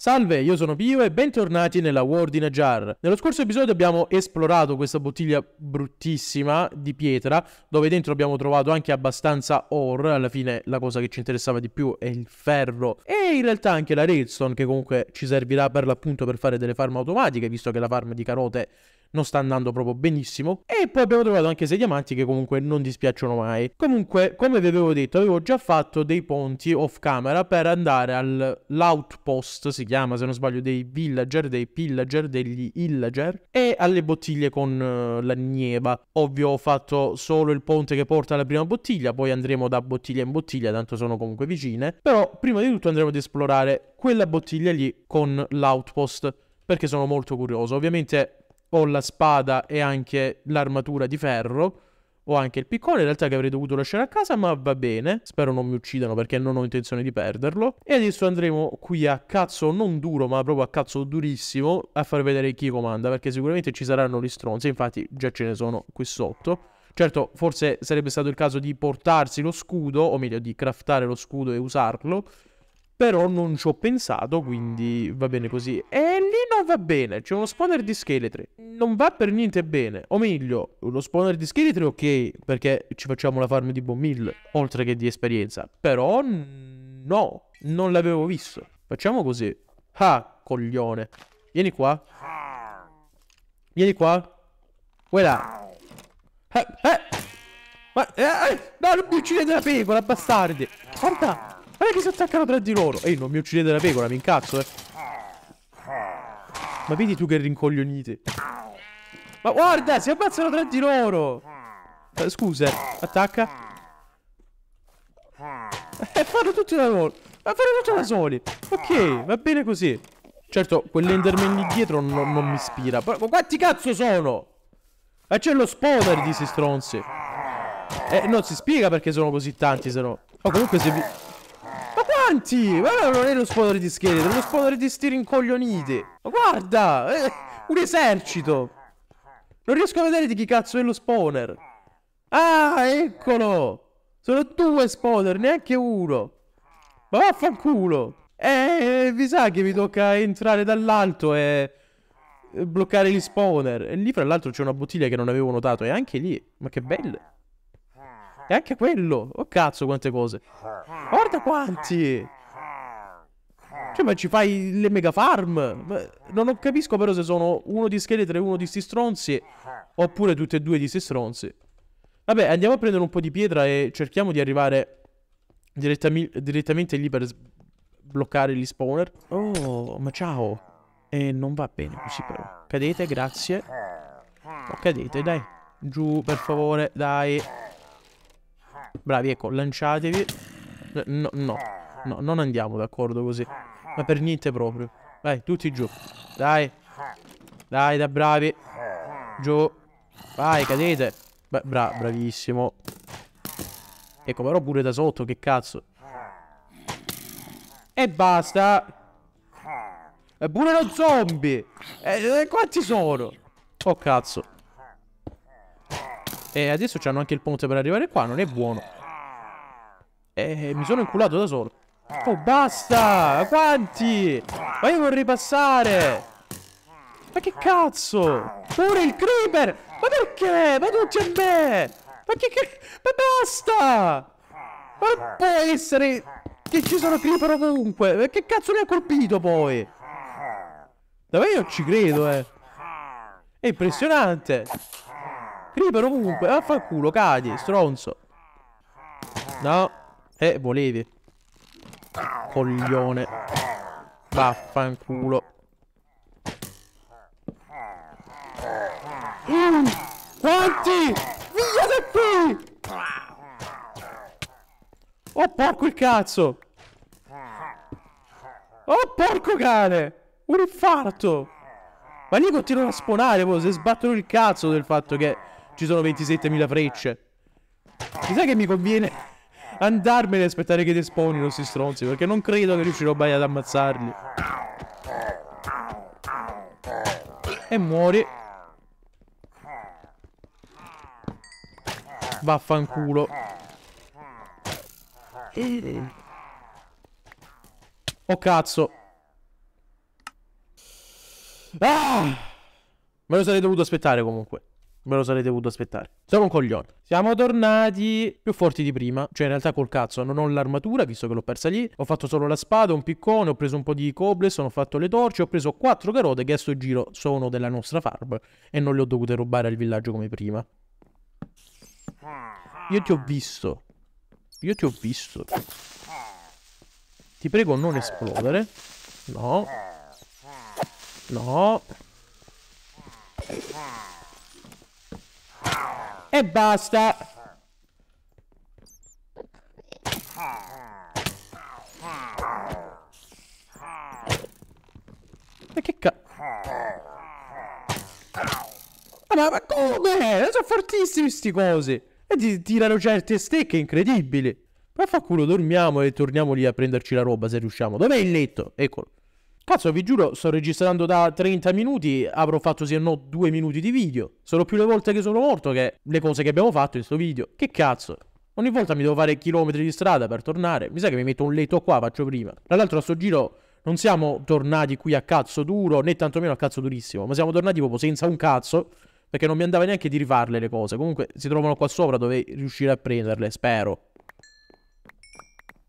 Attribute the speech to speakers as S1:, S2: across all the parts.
S1: Salve, io sono Pio e bentornati nella World in a Jar. Nello scorso episodio abbiamo esplorato questa bottiglia bruttissima di pietra, dove dentro abbiamo trovato anche abbastanza ore, alla fine la cosa che ci interessava di più è il ferro e in realtà anche la redstone che comunque ci servirà per l'appunto per fare delle farm automatiche, visto che la farm di carote non sta andando proprio benissimo. E poi abbiamo trovato anche 6 diamanti che comunque non dispiacciono mai. Comunque, come vi avevo detto, avevo già fatto dei ponti off camera per andare all'outpost, si chiama se non sbaglio, dei villager, dei pillager, degli illager e alle bottiglie con uh, la nieva. Ovvio ho fatto solo il ponte che porta alla prima bottiglia, poi andremo da bottiglia in bottiglia, tanto sono comunque vicine. Però prima di tutto andremo ad esplorare quella bottiglia lì con l'outpost perché sono molto curioso. Ovviamente ho la spada e anche l'armatura di ferro. Ho anche il piccone in realtà che avrei dovuto lasciare a casa, ma va bene. Spero non mi uccidano perché non ho intenzione di perderlo. E adesso andremo qui a cazzo non duro, ma proprio a cazzo durissimo, a far vedere chi comanda, perché sicuramente ci saranno gli stronzi, infatti già ce ne sono qui sotto. Certo, forse sarebbe stato il caso di portarsi lo scudo, o meglio di craftare lo scudo e usarlo, però non ci ho pensato, quindi va bene così. E lì non va bene, c'è uno spawner di scheletri. Non va per niente bene. O meglio, uno spawner di scheletri ok, perché ci facciamo la farm di Bombmill, oltre che di esperienza. Però no, non l'avevo visto. Facciamo così. Ah, coglione. Vieni qua. Vieni qua. Quella. Eh, eh. Ma, eh, eh no, non mi uccidete la pecora, bastardi. Guarda. Guarda che si attaccano tra di loro. Ehi, non mi uccidete la pecora, mi incazzo, eh. Ma vedi tu che rincoglionite. Ma guarda, si ammazzano tra di loro. Eh, scusa, attacca. E eh, fanno tutti da loro. Ma fanno tutti da soli. Ok, va bene così. Certo, quell'enderman lì dietro non, non mi ispira. ma quanti cazzo sono? E c'è lo spoder di questi stronzi. Eh, non si spiega perché sono così tanti, se no. Ma oh, comunque se vi avanti! Ma non è uno squadro di scheletro, è uno squadro di stiri incoglioniti. Ma guarda! Eh, un esercito! Non riesco a vedere di chi cazzo è lo spawner. Ah, eccolo! Sono due spawner, neanche uno. Ma vaffanculo! Eh, vi sa che mi tocca entrare dall'alto e bloccare gli spawner. E lì, fra l'altro, c'è una bottiglia che non avevo notato. E anche lì, ma che bello. E anche quello. Oh cazzo, quante cose. Guarda quanti. Cioè, ma ci fai le mega farm? Non capisco però se sono uno di scheletri e uno di sti stronzi. Oppure tutti e due di sti stronzi. Vabbè, andiamo a prendere un po' di pietra e cerchiamo di arrivare direttam direttamente lì per bloccare gli spawner. Oh, ma ciao. E eh, non va bene così però. Cadete, grazie. Oh, cadete, dai. Giù, per favore, dai. Bravi, ecco, lanciatevi. Eh, no, no, no, non andiamo d'accordo così. Ma per niente proprio. Vai, tutti giù. Dai. Dai, da bravi. Giù. Vai, cadete. Bra bravissimo. Ecco, però pure da sotto, che cazzo. E basta. E eh, pure lo zombie. E, eh, e quanti sono? Oh, cazzo. E adesso c'hanno anche il ponte per arrivare qua, non è buono. E mi sono inculato da solo. Oh, basta! Quanti Ma io vorrei passare! Ma che cazzo? Pure il creeper! Ma perché? Ma tutti a me! Ma che cazzo Ma basta! Ma non può essere... Che ci sono creeper ovunque! Ma che cazzo mi ha colpito poi? Davvero io ci credo, eh! È impressionante! Creeper ovunque. Eh. Vaffanculo, cadi, stronzo. No. Eh, volevi. Coglione. Vaffanculo. Uh, quanti? Via da qui! Oh, porco il cazzo! Oh, porco cane! Un infarto! Ma lì continuano a sponare poi, boh, se sbattono il cazzo del fatto che... Ci sono 27.000 frecce. Mi sa che mi conviene andarmene e aspettare che despawnino questi stronzi, perché non credo che riuscirò mai ad ammazzarli. E muori. Vaffanculo. Oh cazzo. Ah! Me lo sarei dovuto aspettare comunque. Me lo sarete dovuto aspettare. Siamo un coglione. Siamo tornati più forti di prima. Cioè, in realtà col cazzo non ho l'armatura, visto che l'ho persa lì. Ho fatto solo la spada, un piccone, ho preso un po' di cobblestone, sono fatto le torce, ho preso quattro carote che a sto giro sono della nostra farm e non le ho dovute rubare al villaggio come prima. Io ti ho visto. Io ti ho visto. Ti prego non esplodere. No. No e basta. Ma che cazzo? Ah, ma, ma come? Sono fortissimi sti cosi. E ti tirano certe stecche incredibili. Ma fa culo, dormiamo e torniamo lì a prenderci la roba se riusciamo. Dov'è il letto? Eccolo. Cazzo, vi giuro, sto registrando da 30 minuti, avrò fatto se no due minuti di video. Sono più le volte che sono morto che le cose che abbiamo fatto in questo video. Che cazzo? Ogni volta mi devo fare chilometri di strada per tornare. Mi sa che mi metto un letto qua, faccio prima. Tra l'altro a sto giro non siamo tornati qui a cazzo duro, né tantomeno a cazzo durissimo, ma siamo tornati proprio senza un cazzo. Perché non mi andava neanche di rifarle le cose. Comunque si trovano qua sopra, dove riuscire a prenderle, spero.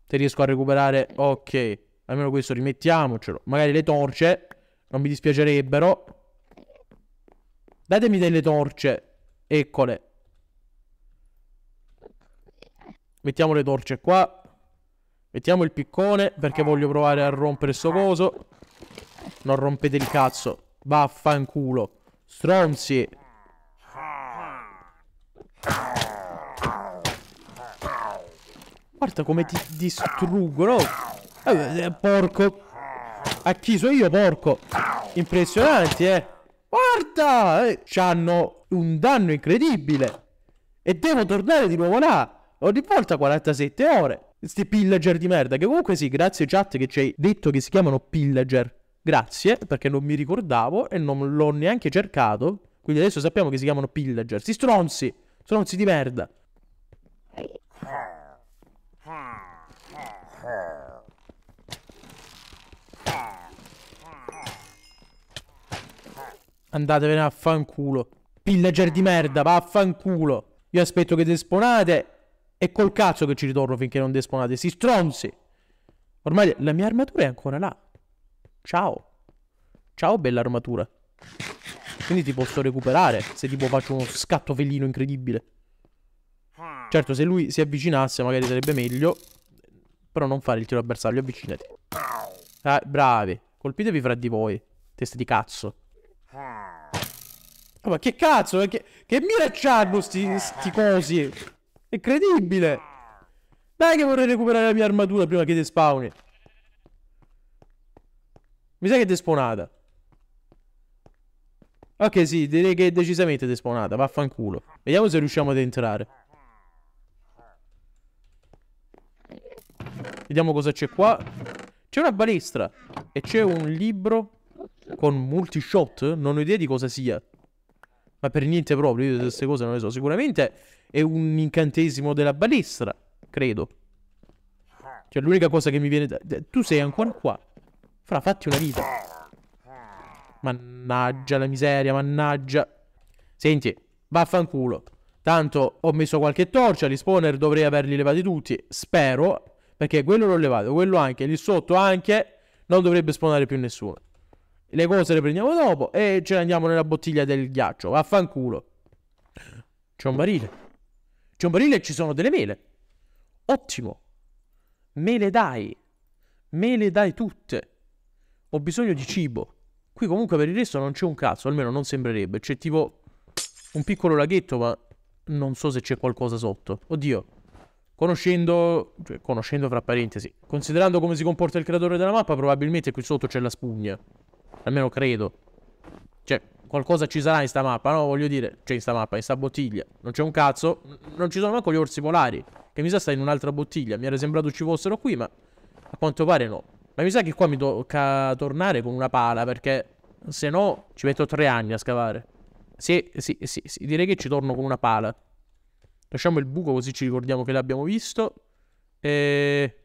S1: Se riesco a recuperare... Ok. Almeno questo rimettiamocelo. Magari le torce. Non mi dispiacerebbero. Datemi delle torce. Eccole. Mettiamo le torce qua. Mettiamo il piccone perché voglio provare a rompere sto coso. Non rompete il cazzo. Vaffanculo. Stronzi. Guarda come ti distruggono. Vabbè, eh, porco. Acchiso io, porco. Impressionanti, eh. Guarda! Eh, c'hanno un danno incredibile. E devo tornare di nuovo là. Ogni volta 47 ore. Sti pillager di merda. Che comunque sì, grazie chat che ci hai detto che si chiamano pillager. Grazie, perché non mi ricordavo e non l'ho neanche cercato. Quindi adesso sappiamo che si chiamano pillager. Si stronzi! Stronzi di merda. Andatevene a fanculo. Pillager di merda, vaffanculo. Io aspetto che desponate e col cazzo che ci ritorno finché non desponate. Si stronzi. Ormai la mia armatura è ancora là. Ciao. Ciao, bella armatura. Quindi ti posso recuperare se tipo faccio uno scatto felino incredibile. Certo, se lui si avvicinasse magari sarebbe meglio. Però non fare il tiro a bersaglio, avvicinati. Ah, bravi. Colpitevi fra di voi. Teste di cazzo ma che cazzo? Eh, che, che mira c'hanno sti, eh. sti cosi? Incredibile! Dai che vorrei recuperare la mia armatura prima che ti spawni. Mi sa che ti è spawnata. Ok, sì, direi che è decisamente desponata. Vaffanculo. Vediamo se riusciamo ad entrare. Vediamo cosa c'è qua. C'è una balestra. E c'è un libro con multi-shot, non ho idea di cosa sia. Ma per niente proprio, io queste cose non le so. Sicuramente è un incantesimo della balestra, credo. Cioè, l'unica cosa che mi viene da... Tu sei ancora qua. Fra, fatti una vita. Mannaggia la miseria, mannaggia. Senti, vaffanculo. Tanto ho messo qualche torcia, gli spawner dovrei averli levati tutti, spero, perché quello l'ho levato, quello anche, lì sotto anche, non dovrebbe spawnare più nessuno. Le cose le prendiamo dopo e ce le andiamo nella bottiglia del ghiaccio. Vaffanculo. C'è un barile. C'è un barile e ci sono delle mele. Ottimo. Me le dai. Me le dai tutte. Ho bisogno di cibo. Qui comunque per il resto non c'è un cazzo, almeno non sembrerebbe. C'è tipo un piccolo laghetto, ma non so se c'è qualcosa sotto. Oddio. Conoscendo, cioè, conoscendo fra parentesi, considerando come si comporta il creatore della mappa, probabilmente qui sotto c'è la spugna. Almeno credo. Cioè, qualcosa ci sarà in sta mappa, no? Voglio dire, cioè in sta mappa, in sta bottiglia. Non c'è un cazzo. Non ci sono neanche gli orsi polari. Che mi sa sta in un'altra bottiglia. Mi era sembrato ci fossero qui, ma a quanto pare no. Ma mi sa che qua mi tocca tornare con una pala, perché se no ci metto tre anni a scavare. Sì, sì, sì, sì. direi che ci torno con una pala. Lasciamo il buco così ci ricordiamo che l'abbiamo visto. E...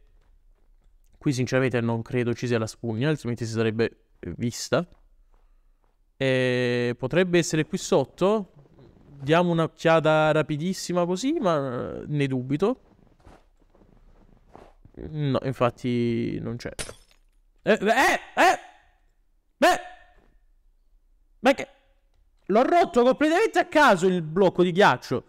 S1: Qui sinceramente non credo ci sia la spugna, altrimenti si sarebbe vista. E potrebbe essere qui sotto. Diamo un'occhiata rapidissima così, ma eh, ne dubito. No, infatti non c'è. Eh, eh, eh, eh! Beh! Ma che... L'ho rotto completamente a caso il blocco di ghiaccio.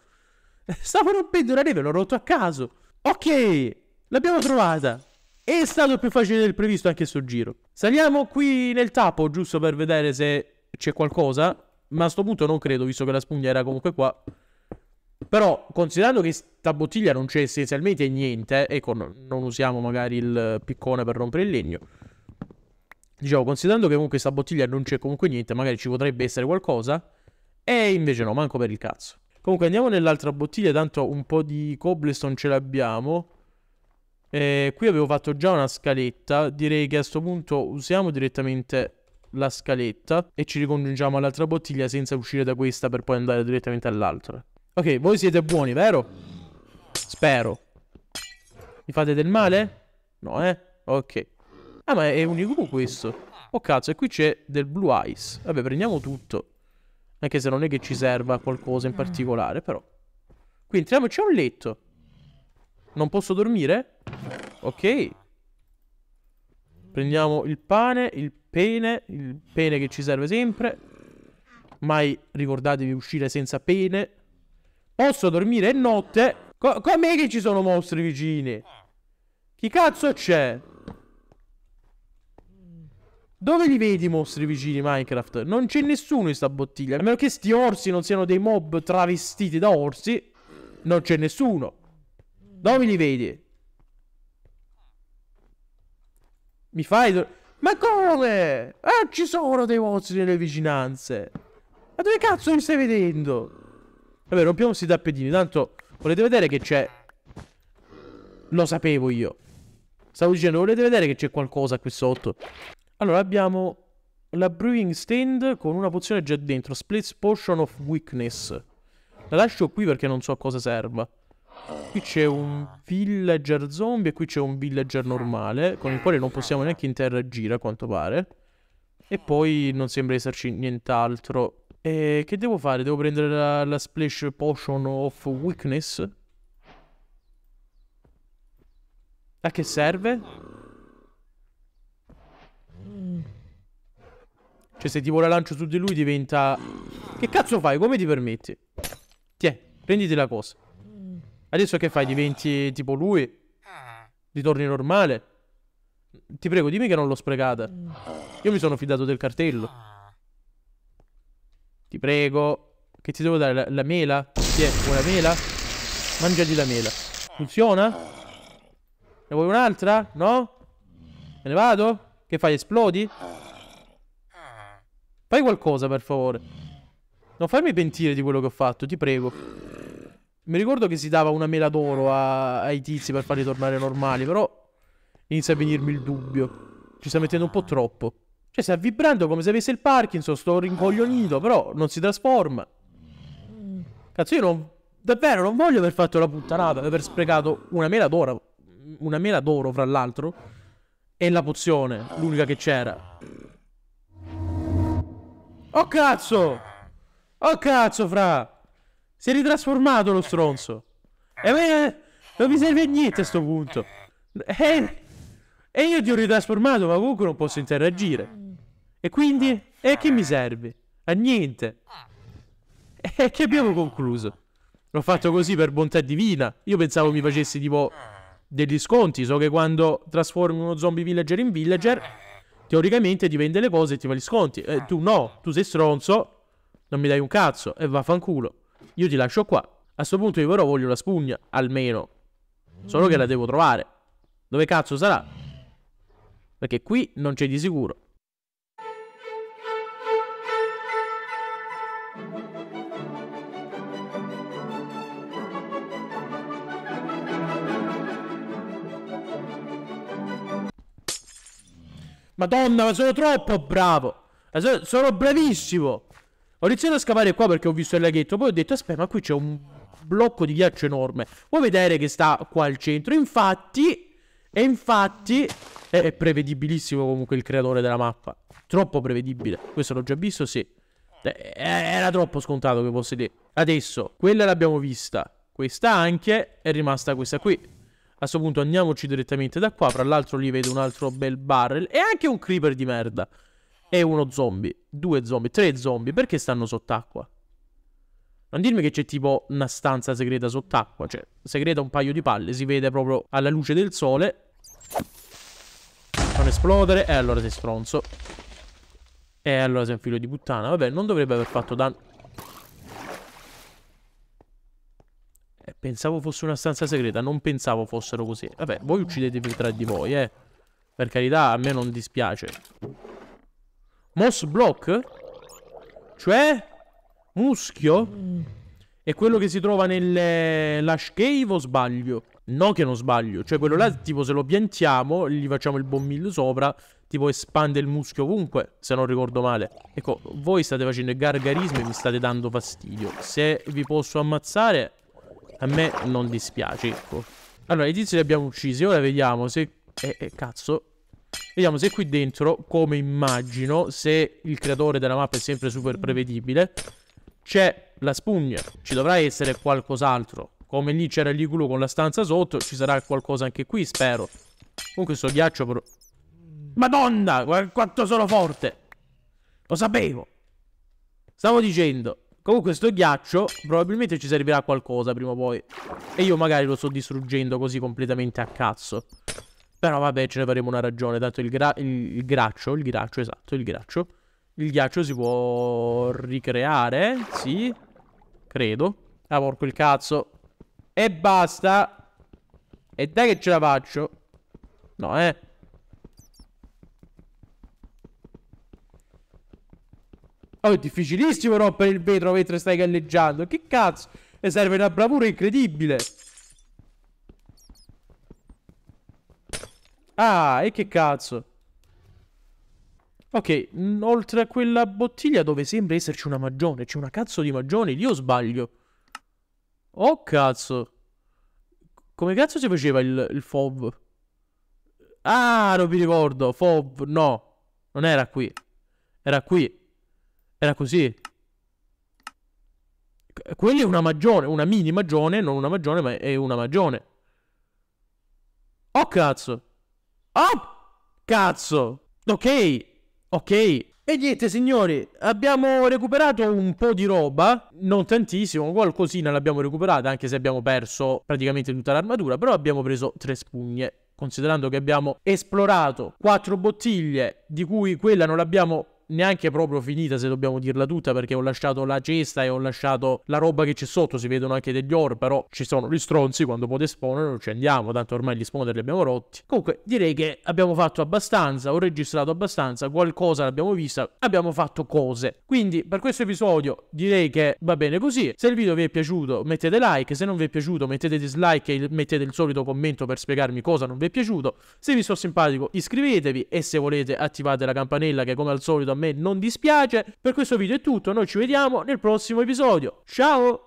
S1: Stavo rompendo la neve, l'ho rotto a caso. Ok, l'abbiamo trovata. È stato più facile del previsto anche sto giro. Saliamo qui nel tappo, giusto per vedere se c'è qualcosa. Ma a sto punto non credo, visto che la spugna era comunque qua. Però, considerando che sta bottiglia non c'è essenzialmente niente, eh, ecco, non usiamo magari il piccone per rompere il legno. Diciamo, considerando che comunque sta bottiglia non c'è comunque niente, magari ci potrebbe essere qualcosa. E invece no, manco per il cazzo. Comunque andiamo nell'altra bottiglia, tanto un po' di cobblestone ce l'abbiamo. Eh, qui avevo fatto già una scaletta, direi che a questo punto usiamo direttamente la scaletta e ci ricongiungiamo all'altra bottiglia senza uscire da questa per poi andare direttamente all'altra. Ok, voi siete buoni, vero? Spero. Mi fate del male? No, eh? Ok. Ah, ma è un IQ questo. Oh cazzo, e qui c'è del blue ice. Vabbè, prendiamo tutto. Anche se non è che ci serva qualcosa in particolare, però. Qui entriamo, c'è un letto. Non posso dormire? Ok. Prendiamo il pane, il pene, il pene che ci serve sempre. Mai ricordatevi uscire senza pene. Posso dormire notte? Co com'è che ci sono mostri vicini? Chi cazzo c'è? Dove li vedi i mostri vicini Minecraft? Non c'è nessuno in sta bottiglia. A meno che sti orsi non siano dei mob travestiti da orsi. Non c'è nessuno. Dove li vedi? Mi fai... Ma come? Eh, ci sono dei mozzi nelle vicinanze. Ma dove cazzo mi stai vedendo? Vabbè, rompiamo questi tappetini. Tanto, volete vedere che c'è... Lo sapevo io. Stavo dicendo, volete vedere che c'è qualcosa qui sotto? Allora, abbiamo la Brewing Stand con una pozione già dentro. Split Potion of Weakness. La lascio qui perché non so a cosa serva. Qui c'è un villager zombie e qui c'è un villager normale, con il quale non possiamo neanche interagire a quanto pare. E poi non sembra esserci nient'altro. E che devo fare? Devo prendere la, la splash potion of weakness? A che serve? Cioè se tipo la lancio su di lui diventa... Che cazzo fai? Come ti permetti? Tiè, prenditi la cosa. Adesso che fai? Diventi tipo lui? Ritorni normale? Ti prego, dimmi che non l'ho sprecata. Io mi sono fidato del cartello. Ti prego. Che ti devo dare? La, la mela? Sì, vuoi la mela? Mangiati la mela. Funziona? Ne vuoi un'altra? No? Me ne vado? Che fai? Esplodi? Fai qualcosa, per favore. Non farmi pentire di quello che ho fatto, ti prego. Mi ricordo che si dava una mela d'oro a... ai tizi per farli tornare normali, però inizia a venirmi il dubbio. Ci sta mettendo un po' troppo. Cioè, sta vibrando come se avesse il Parkinson, sto rincoglionito, però non si trasforma. Cazzo, io non... Davvero, non voglio aver fatto la puttanata, aver sprecato una mela d'oro, una mela d'oro, fra l'altro, e la pozione, l'unica che c'era. Oh cazzo! Oh cazzo, fra! Si è ritrasformato lo stronzo. E me, non mi serve a niente a sto punto. E, e io ti ho ritrasformato, ma comunque non posso interagire. E quindi? E che mi serve? A niente. E che abbiamo concluso? L'ho fatto così per bontà divina. Io pensavo mi facessi tipo degli sconti. So che quando trasformi uno zombie villager in villager, teoricamente ti vende le cose e ti fa gli sconti. Eh, tu no, tu sei stronzo, non mi dai un cazzo e vaffanculo. Io ti lascio qua. A sto punto io però voglio la spugna, almeno. Solo che la devo trovare. Dove cazzo sarà? Perché qui non c'è di sicuro. Madonna, ma sono troppo bravo! Eh, sono, sono bravissimo! Ho iniziato a scavare qua perché ho visto il laghetto. Poi ho detto, aspetta, ma qui c'è un blocco di ghiaccio enorme. Vuoi vedere che sta qua al centro? Infatti, e infatti, è prevedibilissimo comunque il creatore della mappa. Troppo prevedibile. Questo l'ho già visto, sì. Eh, eh, era troppo scontato che fosse lì. Adesso, quella l'abbiamo vista. Questa anche. È rimasta questa qui. A questo punto andiamoci direttamente da qua. Fra l'altro lì vedo un altro bel barrel. E anche un creeper di merda. E uno zombie, due zombie, tre zombie, perché stanno sott'acqua? Non dirmi che c'è tipo una stanza segreta sott'acqua, cioè segreta un paio di palle, si vede proprio alla luce del sole. Non esplodere, e allora sei stronzo. E allora sei un figlio di puttana, vabbè, non dovrebbe aver fatto danno. Eh, pensavo fosse una stanza segreta, non pensavo fossero così. Vabbè, voi uccidetevi tra di voi, eh. Per carità, a me non dispiace. Moss Block? Cioè? Muschio? È quello che si trova nell'Ash eh, Cave o sbaglio? No che non sbaglio. Cioè quello là, tipo, se lo piantiamo, gli facciamo il bombillo sopra, tipo espande il muschio ovunque, se non ricordo male. Ecco, voi state facendo i gargarismi e mi state dando fastidio. Se vi posso ammazzare, a me non dispiace, ecco. Allora, i tizi li abbiamo uccisi, ora vediamo se... Eh, eh cazzo, Vediamo se qui dentro, come immagino, se il creatore della mappa è sempre super prevedibile, c'è la spugna. Ci dovrà essere qualcos'altro. Come lì c'era il liculo con la stanza sotto, ci sarà qualcosa anche qui, spero. Comunque sto ghiaccio però... Madonna, quanto sono forte! Lo sapevo! Stavo dicendo... Comunque sto ghiaccio probabilmente ci servirà qualcosa prima o poi. E io magari lo sto distruggendo così completamente a cazzo. Però vabbè, ce ne faremo una ragione, dato il, gra- il, il graccio, il graccio, esatto, il graccio. Il ghiaccio si può ricreare, sì, credo. Ah, porco il cazzo. E basta. E dai che ce la faccio. No, eh. Oh, è difficilissimo rompere il vetro mentre stai galleggiando. Che cazzo? E serve una bravura incredibile. Ah, e che cazzo. Ok, mm, oltre a quella bottiglia dove sembra esserci una magione, c'è una cazzo di magione, io sbaglio? Oh cazzo. Come cazzo si faceva il, il FOV? Ah, non mi ricordo, FOV, no. Non era qui. Era qui. Era così. Quella è una magione, una mini magione, non una magione, ma è una magione. Oh cazzo. Oh! Cazzo! Ok, ok. E niente signori, abbiamo recuperato un po' di roba, non tantissimo, qualcosina l'abbiamo recuperata anche se abbiamo perso praticamente tutta l'armatura, però abbiamo preso tre spugne, considerando che abbiamo esplorato quattro bottiglie, di cui quella non l'abbiamo neanche proprio finita se dobbiamo dirla tutta perché ho lasciato la cesta e ho lasciato la roba che c'è sotto, si vedono anche degli ore, però ci sono gli stronzi, quando poi spawnano ci andiamo, tanto ormai gli spawner li abbiamo rotti. Comunque direi che abbiamo fatto abbastanza, ho registrato abbastanza, qualcosa l'abbiamo vista, abbiamo fatto cose. Quindi per questo episodio direi che va bene così, se il video vi è piaciuto mettete like, se non vi è piaciuto mettete dislike e mettete il solito commento per spiegarmi cosa non vi è piaciuto, se vi sono simpatico iscrivetevi e se volete attivate la campanella che come al solito a me non dispiace. Per questo video è tutto, noi ci vediamo nel prossimo episodio. Ciao!